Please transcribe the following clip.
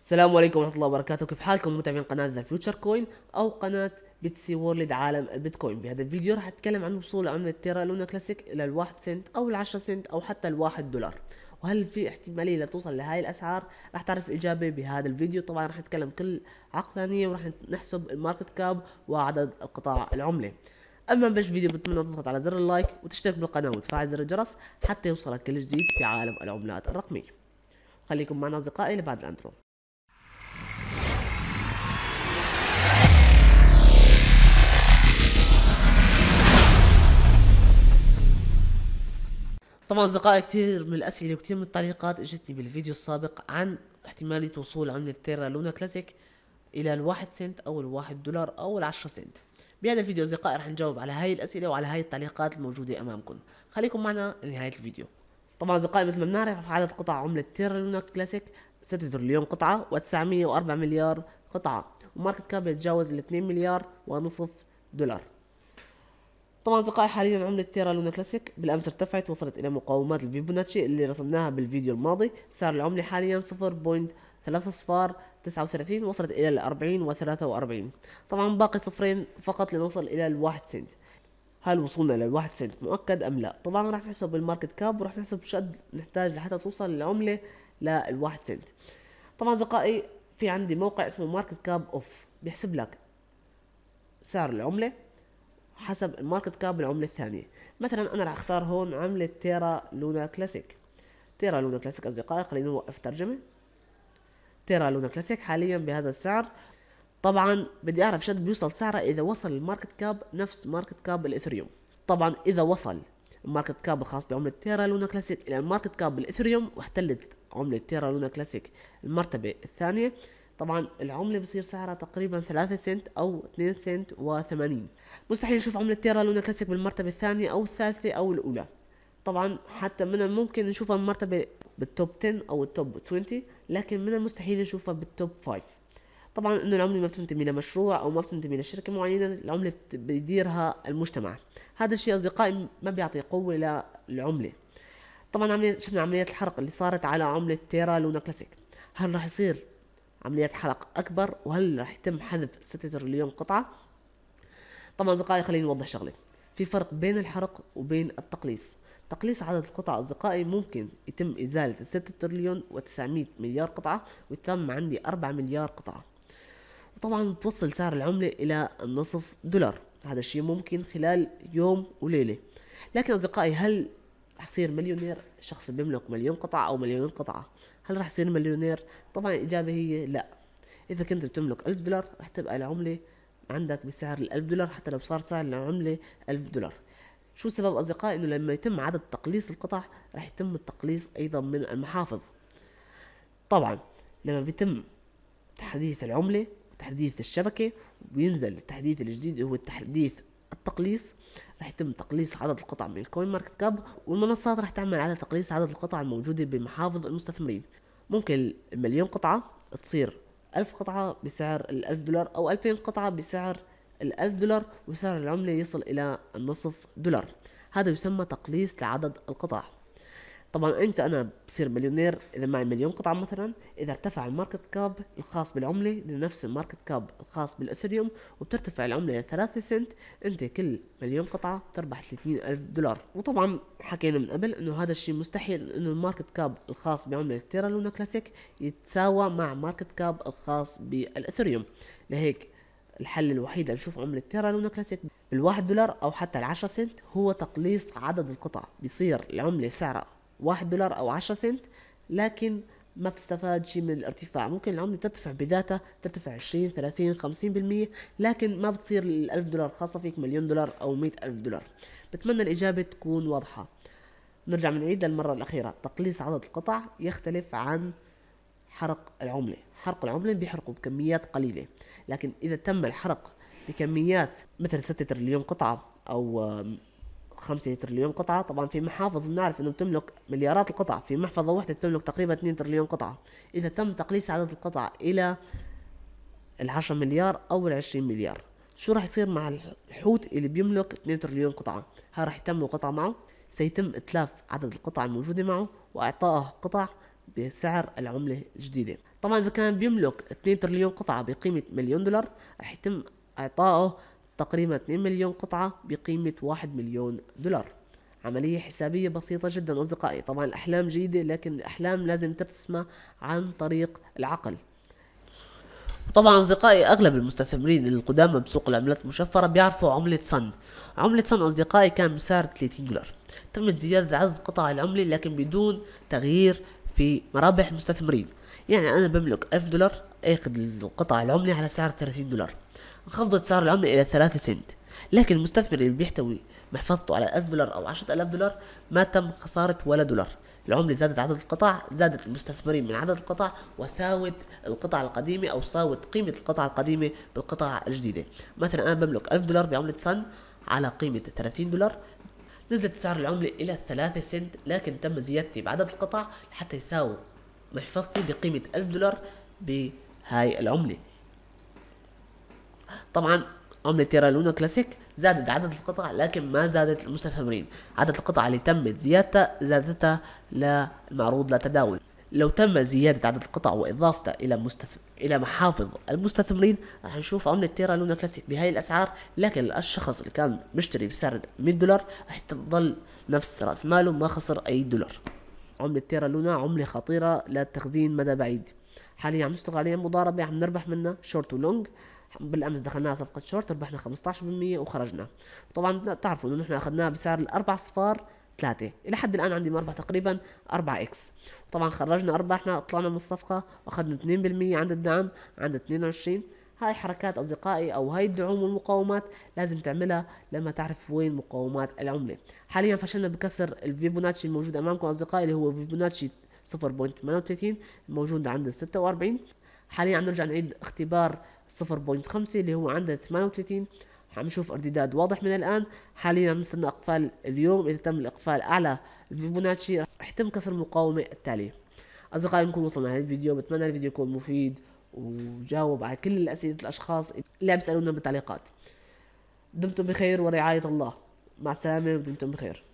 السلام عليكم ورحمة الله وبركاته كيف حالكم متابعين قناة ذا فيوتشر كوين أو قناة بيتسي وورلد عالم البيتكوين بهذا الفيديو راح أتكلم عن وصول عملة تيرا لونا كلاسيك إلى الواحد سنت أو العشرة سنت أو حتى الواحد دولار وهل في احتمالية لتوصل لهاي الأسعار راح تعرف إجابة بهذا الفيديو طبعا راح نتكلم كل عقلانية وراح نحسب الماركت كاب وعدد القطاع العملة أما بش فيديو بتمنى تضغط على زر اللايك وتشترك بالقناة وتفعل زر الجرس حتى يوصلك كل جديد في عالم العملات الرقمية خليكم معنا أصدقائي لبعد الأندرو طبعا أصدقائي كثير من الأسئلة وكثير من التعليقات اجتني بالفيديو السابق عن احتمالية وصول عملة تيرا لونا كلاسيك إلى الواحد سنت أو الواحد دولار أو العشرة سنت بهذا الفيديو أصدقائي رح نجاوب على هاي الأسئلة وعلى هاي التعليقات الموجودة أمامكم خليكم معنا لنهاية الفيديو طبعا أصدقائي مثل ما بنعرف عدد قطع عملة تيرا لونا كلاسيك ستة اليوم قطعة و904 مليار قطعة وماركت كاب يتجاوز ال 2 مليار ونصف دولار طبعا أصدقائي حاليا عملة تيرا لونا كلاسيك بالأمس ارتفعت وصلت إلى مقاومات الفيبوناتشي اللي رسمناها بالفيديو الماضي سعر العملة حاليا 0.3 صفار وثلاثين وصلت إلى الأربعين وثلاثة وأربعين طبعا باقي صفرين فقط لنصل إلى الواحد سنت هل وصلنا للواحد سنت مؤكد أم لا طبعا راح نحسب الماركت كاب وراح نحسب شد نحتاج لحتى توصل العملة للواحد سنت طبعا أصدقائي في عندي موقع اسمه ماركت كاب أوف بيحسب لك سعر العملة حسب الماركت كاب العملة الثانية مثلا أنا راح أختار هون عملة تيرا لونا كلاسيك تيرا لونا كلاسيك أصدقائي خلينا نوقف الترجمة تيرا لونا كلاسيك حاليا بهذا السعر طبعا بدي أعرف شد بيوصل سعره إذا وصل الماركت كاب نفس ماركت كاب الإثريوم طبعا إذا وصل الماركت كاب الخاص بعملة تيرا لونا كلاسيك إلى الماركت كاب بالإثريوم واحتلت عملة تيرا لونا كلاسيك المرتبة الثانية طبعا العملة بصير سعرها تقريبا 3 سنت أو 2 سنت و80 مستحيل نشوف عملة تيرا لونا كلاسيك بالمرتبة الثانية أو الثالثة أو الأولى طبعا حتى من الممكن نشوفها بالمرتبة بالتوب 10 أو التوب 20 لكن من المستحيل نشوفها بالتوب 5 طبعا انه العمله ما بتنتمي لمشروع او ما بتنتمي لشركه معينه العمله بيديرها المجتمع هذا الشيء اصدقائي ما بيعطي قوه للعمله طبعا عملية شفنا عملية الحرق اللي صارت على عملة تيرا لونا كلاسيك هل راح يصير عمليات حرق أكبر وهل راح يتم حذف 6 ترليون قطعة طبعا أصدقائي خليني أوضح شغلة في فرق بين الحرق وبين التقليص تقليص عدد القطع أصدقائي ممكن يتم إزالة 6 تريليون و900 مليار قطعة ويتم عندي 4 مليار قطعة وطبعا توصل سعر العملة إلى النصف دولار هذا الشيء ممكن خلال يوم وليلة لكن أصدقائي هل رح صير مليونير شخص بيملك مليون قطعة أو مليونين قطعة هل راح يصير مليونير طبعا الإجابة هي لا إذا كنت بتملك ألف دولار راح تبقى العملة عندك بسعر الألف دولار حتى لو صارت سعر العملة ألف دولار شو السبب أصدقائي إنه لما يتم عدد تقليص القطع راح يتم التقليص أيضا من المحافظ طبعا لما بيتم تحديث العملة وتحديث الشبكة وبينزل التحديث الجديد هو التحديث التقليص راح يتم تقليص عدد القطع من الكوين ماركت كاب والمنصات راح تعمل على تقليص عدد القطع الموجودة بمحافظ المستثمرين ممكن مليون قطعة تصير ألف قطعة بسعر الألف دولار أو ألفين قطعة بسعر الألف دولار وسعر العملة يصل إلى النصف دولار هذا يسمى تقليص لعدد القطع طبعا انت انا بصير مليونير اذا معي مليون قطعه مثلا اذا ارتفع الماركت كاب الخاص بالعمله لنفس الماركت كاب الخاص بالاثريوم وبترتفع العمله ل 3 سنت انت كل مليون قطعه تربح 30 الف دولار وطبعا حكينا من قبل انه هذا الشيء مستحيل انه الماركت كاب الخاص بعمله تيرا لونا كلاسيك يتساوى مع ماركت كاب الخاص بالاثريوم لهيك الحل الوحيد لنشوف عملة تيرا لونا كلاسيك بالواحد دولار أو حتى العشرة سنت هو تقليص عدد القطع بيصير العملة سعرها 1 دولار أو 10 سنت لكن ما بتستفاد شيء من الارتفاع ممكن العملة ترتفع بذاتها ترتفع 20 30 50% لكن ما بتصير ال 1000 دولار خاصة فيك مليون دولار أو 100000 دولار بتمنى الإجابة تكون واضحة نرجع من عيد للمرة الأخيرة تقليص عدد القطع يختلف عن حرق العملة حرق العملة بيحرقوا بكميات قليلة لكن إذا تم الحرق بكميات مثل 6 ترليون قطعة أو 5 تريليون قطعة طبعا في محافظ بنعرف انه تملك مليارات القطع في محفظة واحدة تملك تقريبا 2 تريليون قطعة اذا تم تقليص عدد القطع الى ال ال10 مليار او ال20 مليار شو راح يصير مع الحوت اللي بيملك 2 تريليون قطعة هل راح يتم قطع معه سيتم اتلاف عدد القطع الموجودة معه واعطائه قطع بسعر العملة الجديدة طبعا اذا كان بيملك 2 تريليون قطعة بقيمة مليون دولار راح يتم اعطائه تقريبا 2 مليون قطعة بقيمة 1 مليون دولار عملية حسابية بسيطة جدا أصدقائي طبعا الأحلام جيدة لكن الأحلام لازم ترسمها عن طريق العقل طبعا أصدقائي أغلب المستثمرين القدامى بسوق العملات المشفرة بيعرفوا عملة صن عملة صن أصدقائي كان بسعر 30 دولار تمت زيادة عدد قطع العملة لكن بدون تغيير في مرابح المستثمرين يعني أنا بملك 1000 دولار أخذ القطع العملة على سعر 30 دولار انخفضت سعر العملة إلى ثلاثة سنت لكن المستثمر اللي بيحتوي محفظته على 1000 دولار أو 10000 دولار ما تم خسارة ولا دولار العملة زادت عدد القطع زادت المستثمرين من عدد القطع وساوت القطع القديمة أو ساوت قيمة القطع القديمة بالقطع الجديدة مثلا أنا بملك 1000 دولار بعملة سن على قيمة 30 دولار نزلت سعر العملة إلى 3 سنت لكن تم زيادتي بعدد القطع لحتى يساوي محفظتي بقيمة 1000 دولار بهاي العملة طبعا عملة تيرا لونا كلاسيك زادت عدد القطع لكن ما زادت المستثمرين عدد القطع اللي تمت زيادتها زادتها للمعروض للتداول لو تم زيادة عدد القطع وإضافتها إلى مستث... إلى محافظ المستثمرين راح نشوف عملة تيرا لونا كلاسيك بهاي الأسعار لكن الشخص اللي كان مشتري بسعر 100 دولار راح تظل نفس رأس ماله ما خسر أي دولار عملة تيرا لونا عملة خطيرة للتخزين مدى بعيد حاليا عم نشتغل عليها مضاربة عم نربح منها شورت ولونج بالامس دخلناها صفقه شورت ربحنا 15% وخرجنا طبعا تعرفوا انه نحن اخذناها بسعر الاربع صفار ثلاثة إلى حد الآن عندي مربح تقريبا 4 إكس طبعا خرجنا أرباحنا طلعنا من الصفقة وأخذنا 2% عند الدعم عند 22 هاي حركات أصدقائي أو هاي الدعوم والمقاومات لازم تعملها لما تعرف وين مقاومات العملة حاليا فشلنا بكسر الفيبوناتشي الموجود أمامكم أصدقائي اللي هو فيبوناتشي 0.38 موجود عند 46 حاليا عم نرجع نعيد اختبار 0.5 اللي هو عندنا 38 عم نشوف ارتداد واضح من الان حاليا عم نستنى اقفال اليوم اذا تم الاقفال على الفيبوناتشي رح يتم كسر المقاومه التاليه اصدقائي نكون وصلنا لهذا الفيديو بتمنى الفيديو يكون مفيد وجاوب على كل اسئله الاشخاص اللي عم يسالونا بالتعليقات دمتم بخير ورعايه الله مع السلامه ودمتم بخير